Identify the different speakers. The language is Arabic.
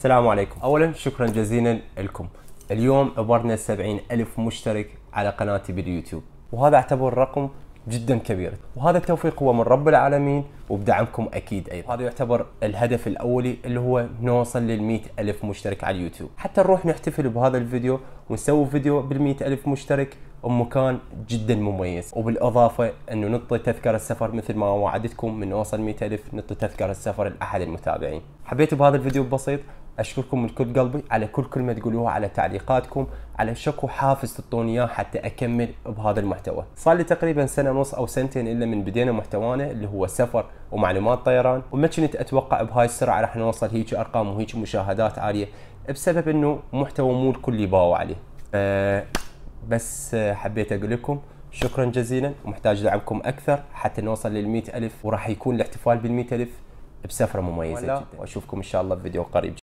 Speaker 1: السلام عليكم اولا شكرا جزيلا لكم اليوم عبرنا 70 ألف مشترك على قناتي باليوتيوب وهذا اعتبر رقم جدا كبير وهذا التوفيق هو من رب العالمين وبدعمكم اكيد ايضا هذا يعتبر الهدف الاولي اللي هو نوصل لل ألف مشترك على اليوتيوب حتى نروح نحتفل بهذا الفيديو ونسوي فيديو بال ألف مشترك بمكان جدا مميز وبالاضافه انه نطي تذكره السفر مثل ما وعدتكم من نوصل 100 الف نطي تذكره السفر لاحد المتابعين حبيتوا بهذا الفيديو البسيط اشكركم من كل قلبي على كل كلمه تقولوها على تعليقاتكم على شكو حافز تعطوني اياه حتى اكمل بهذا المحتوى صار لي تقريبا سنه ونص او سنتين الا من بدينا محتوانا اللي هو سفر ومعلومات طيران وما كنت اتوقع بهاي السرعه راح نوصل هيك ارقام وهيك مشاهدات عاليه بسبب انه محتوى مو الكل يباوع عليه أه بس حبيت اقول لكم شكرا جزيلا ومحتاج دعمكم اكثر حتى نوصل لل ألف وراح يكون الاحتفال بال ألف بسفرة مميزة جدا واشوفكم ان شاء الله في فيديو قريب